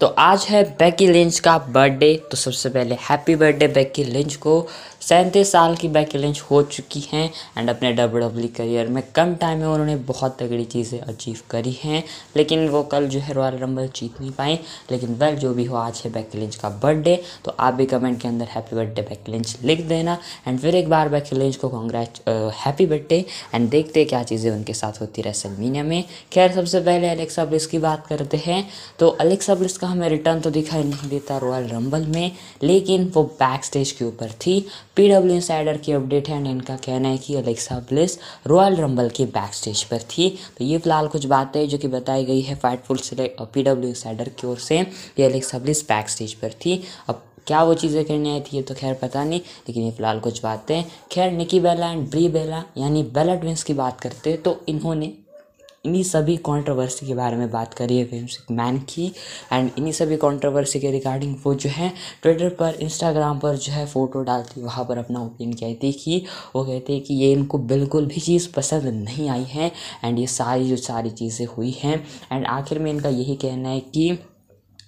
तो आज है बैकी लिंच का बर्थडे तो सबसे पहले हैप्पी बर्थडे बैकी लिंच को सैंतीस साल की बैकी लिंच हो चुकी हैं एंड अपने डब्ल्यू डब्ल्यू करियर में कम टाइम में उन्होंने बहुत तगड़ी चीज़ें अचीव करी हैं लेकिन वो कल जो है रॉयल रंबल जीत नहीं पाई लेकिन वेल जो भी हो आज है बैकी लिंच का बर्थडे तो आप भी कमेंट के अंदर हैप्पी बर्थडे बैकी लिंच लिख देना एंड फिर एक बार बैकी लिंच को कॉन्ग्रेच हैप्पी बर्थडे एंड देखते क्या चीज़ें उनके साथ होती सलमीनिया में खैर सबसे पहले अलेक्सा ब्रिस की बात करते हैं तो अलेक्सा ब्रिस का हमें रिटर्न तो दिखाई नहीं देता रॉयल रंबल में लेकिन वो बैक स्टेज के ऊपर थी पी डब्ल्यू इंसाइडर की अपडेट है एंड इनका कहना है कि अलेक्सा ब्लिस रॉयल रंबल के बैक स्टेज पर थी तो ये फिलहाल कुछ बातें जो कि बताई गई है फाइटफुल पी डब्ल्यू इंसाइडर की ओर से ये अलेक्सा ब्लिस बैक स्टेज पर थी अब क्या वो चीज़ें करने आई थी ये तो खैर पता नहीं लेकिन ये फिलहाल कुछ बातें खैर निकी बेला एंड ब्री बेला यानी बेला ट्विंस की बात करते तो इन्होंने इन्हीं सभी कंट्रोवर्सी के बारे में बात करी है मैन की एंड इन्हीं सभी कंट्रोवर्सी के रिगार्डिंग वो जो है ट्विटर पर इंस्टाग्राम पर जो है फ़ोटो डालती वहाँ पर अपना ओपिनियन कहती कि वो कहते हैं कि ये इनको बिल्कुल भी चीज़ पसंद नहीं आई है एंड ये सारी जो सारी चीज़ें हुई हैं एंड आखिर में इनका यही कहना है कि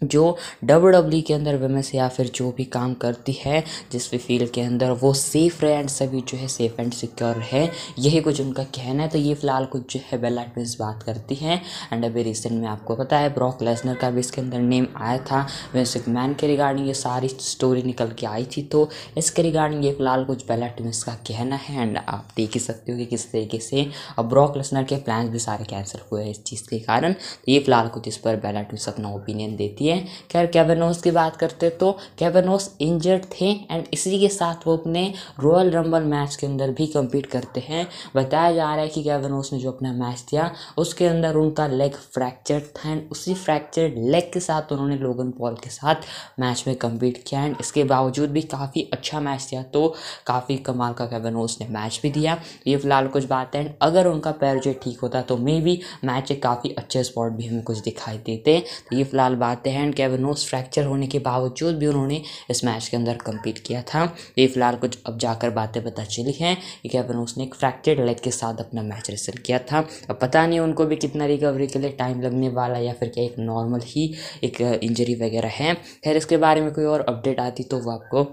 जो डब्ल्यू डब्ल्यू e के अंदर वेमेंस या फिर जो भी काम करती है जिस भी फील्ड के अंदर वो सेफ रहे एंड सभी जो है सेफ एंड सिक्योर है यही कुछ उनका कहना है तो ये फिलहाल कुछ जो है बेला ट्विंस बात करती हैं एंड अभी रिसेंट में आपको पता है ब्रॉक लेसनर का भी इसके अंदर नेम आया था विंस मैन के रिगार्डिंग ये सारी स्टोरी निकल के आई थी तो इसके रिगार्डिंग ये फिलहाल कुछ बेला ट्विंस का कहना है एंड आप देख ही सकते हो कि किस तरीके से अब ब्रॉक लेसनर के प्लान भी सारे कैंसिल हुए हैं इस चीज़ के कारण तो ये फिलहाल कुछ इस पर बेला ट्विंस अपना ओपिनियन देती है हैं खैर कैवेनोस की बात करते तो कैवेनोस इंजर्ड थे एंड इसी के साथ वो अपने रॉयल रंबल मैच के अंदर भी कम्पीट करते हैं बताया जा रहा है कि कैवेनोस ने जो अपना मैच दिया उसके अंदर उनका लेग फ्रैक्चर था एंड उसी फ्रैक्चर लेग के साथ उन्होंने लोगन पॉल के साथ मैच में कम्पीट किया एंड इसके बावजूद भी काफ़ी अच्छा मैच दिया तो काफ़ी कमाल का कैवेनोस ने मैच भी दिया ये फिलहाल कुछ बात है एंड अगर उनका पैर जो ठीक होता तो मे भी मैच एक काफ़ी अच्छे स्पॉट भी हमें कुछ दिखाई देते तो ये फिलहाल बातें हैं एंड केवनोस फ्रैक्चर होने के बावजूद भी उन्होंने इस मैच के अंदर कम्पीट किया था ये फिलहाल कुछ अब जाकर बातें पता चली हैं कि केवनोस ने एक फ्रैक्चर्ड लेग के साथ अपना मैच रिसल किया था अब पता नहीं उनको भी कितना रिकवरी के लिए टाइम लगने वाला या फिर क्या एक नॉर्मल ही एक इंजरी uh, वगैरह है खैर इसके बारे में कोई और अपडेट आती तो वो आपको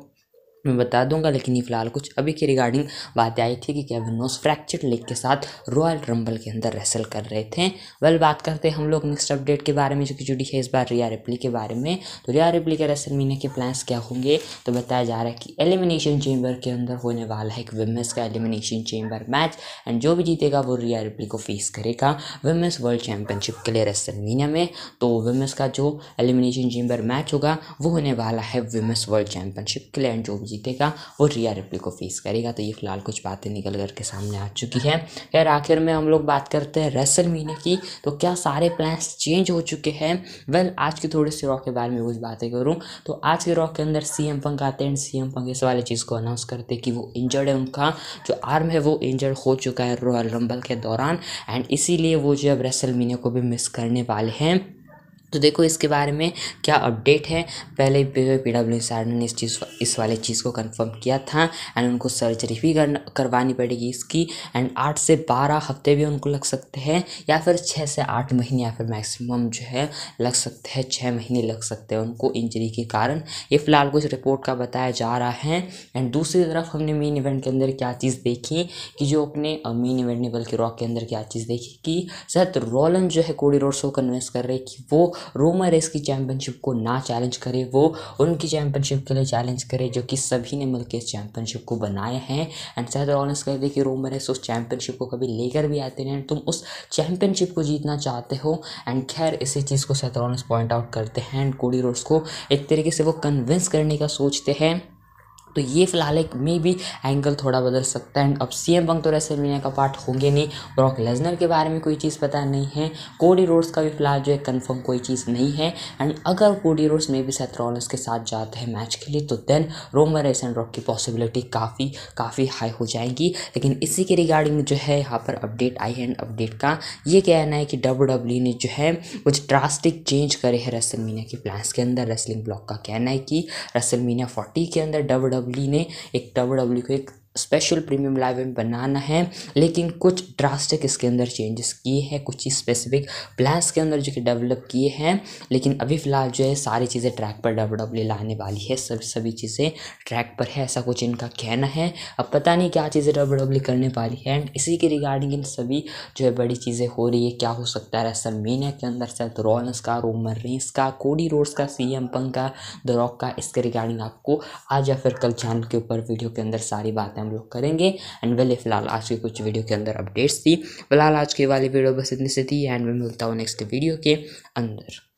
मैं बता दूंगा लेकिन ये फिलहाल कुछ अभी की रिगार्डिंग बातें आई थी कि केविन नोस फ्रैक्चर लेग के साथ रॉयल रंबल के अंदर रेसल कर रहे थे वेल बात करते हैं हम लोग नेक्स्ट अपडेट के बारे में जो कि जुड़ी है इस बार रिया रिप्ली के बारे में तो रिया रिप्ली के रेसल मीना के प्लान्स क्या होंगे तो बताया जा रहा है कि एलिमिनेशन चेंबर के अंदर होने वाला है एक विमेंस का एलिमिनेशन चेंबर मैच एंड जो भी जीतेगा वो रिया रिप्ली को फेस करेगा विमेंस वर्ल्ड चैम्पियनशिप के लिए रेसल मीना में तो विमेंस का जो एलिमिनेशन चेंबर मैच होगा वो होने वाला है विमेंस वर्ल्ड चैम्पियनशिप के लिए एंड जो भी जीतेगा और रिया रिप्ली को फेस करेगा तो ये फिलहाल कुछ बातें निकल कर के सामने आ चुकी हैं खैर आखिर में हम लोग बात करते हैं रेसल महीने की तो क्या सारे प्लान्स चेंज हो चुके हैं वेल आज के थोड़े से रॉक के बारे में कुछ बातें करूँ तो आज के रॉक के अंदर सी एम पंक आते हैं सी एम पंख इस वाले चीज़ को अनाउंस करते हैं कि वो इंजर्ड है उनका जो आर्म है वो इंजर्ड हो चुका है रॉयल रंबल के दौरान एंड इसीलिए वो जो अब रेसल महीने को भी मिस करने वाले हैं तो देखो इसके बारे में क्या अपडेट है पहले पी डब्ल्यू सार ने इस चीज़ इस वाले चीज़ को कंफर्म किया था एंड उनको सर्जरी भी करना करवानी पड़ेगी इसकी एंड आठ से बारह हफ्ते भी उनको लग सकते हैं या फिर छः से आठ महीने या फिर मैक्सिमम जो है लग सकते हैं छः महीने लग सकते हैं उनको इंजरी के कारण ये फ़िलहाल कुछ रिपोर्ट का बताया जा रहा है एंड दूसरी तरफ हमने मेन इवेंट के अंदर क्या चीज़ देखी कि जो अपने मेन इवेंट ने बल्कि रॉक के अंदर क्या चीज़ देखी कि शायद रोलन जो है कोडी रोड को कन्वेंस कर रहे कि वो रोमा रेस की चैंपियनशिप को ना चैलेंज करे वो उनकी चैम्पियनशिप के लिए चैलेंज करे जो कि सभी ने मिलकर इस चैम्पियनशिप को बनाए हैं एंड शायद रॉनस कह दे कि रोमा रेस उस चैंपियनशिप को कभी लेकर भी आते नहीं तुम उस चैंपियनशिप को जीतना चाहते हो एंड खैर इसी चीज़ को शायद पॉइंट आउट करते हैं एंड कोडी रोड्स को एक तरीके से वो कन्विंस करने का सोचते हैं तो ये फिलहाल एक मे भी एंगल थोड़ा बदल सकता है एंड अब सी एम पंक तो रेसलमेनिया का पार्ट होंगे नहीं ब्रॉक लेजनर के बारे में कोई चीज़ पता नहीं है कोडी रोड्स का भी फिलहाल जो है कन्फर्म कोई चीज़ नहीं है एंड अगर कोडी रोड्स मे भी सेथ्रॉलस के साथ जाते हैं मैच के लिए तो then Roman Reigns and Rock की पॉसिबिलिटी काफ़ी काफ़ी हाई हो जाएगी लेकिन इसी के रिगार्डिंग जो है यहाँ पर अपडेट आई है अपडेट का ये कहना है कि डब्ल्यू डब्ल्यू e ने जो है कुछ ड्रास्टिक चेंज करे है रेसल मीनिया के प्लान्स के अंदर रेसलिंग ब्लॉक का कहना है कि रेसल मीनिया फोर्टी के अंदर डब्ल्यू डब्ल्यू ने एक डब्ल्यू डब्ल्यू को एक स्पेशल प्रीमियम लाइब्रेरी बनाना है लेकिन कुछ ड्रास्टिक इसके अंदर चेंजेस किए हैं कुछ ही स्पेसिफिक प्लान्स के अंदर जो कि डेवलप किए हैं लेकिन अभी फ़िलहाल जो है सारी चीज़ें ट्रैक पर डब्ल्यू लाने वाली है सब सभी चीज़ें ट्रैक पर है ऐसा कुछ इनका कहना है अब पता नहीं क्या चीज़ें डब्ल्यू करने वाली है एंड इसी के रिगार्डिंग इन सभी जो है बड़ी चीज़ें हो रही है क्या हो सकता है ऐसा मीना के अंदर से रॉलस का रोमर रेंस का कोडी रोड्स का सी एम पंग का द रॉक का इसके रिगार्डिंग आपको आज या फिर कल चैनल के ऊपर वीडियो के अंदर सारी बातें लोग करेंगे एंड वेल फिलहाल आज के कुछ वीडियो के अंदर अपडेट्स थी फिलहाल आज के वाली वीडियो बस इतनी से थी एंड मैं मिलता हूँ नेक्स्ट वीडियो के अंदर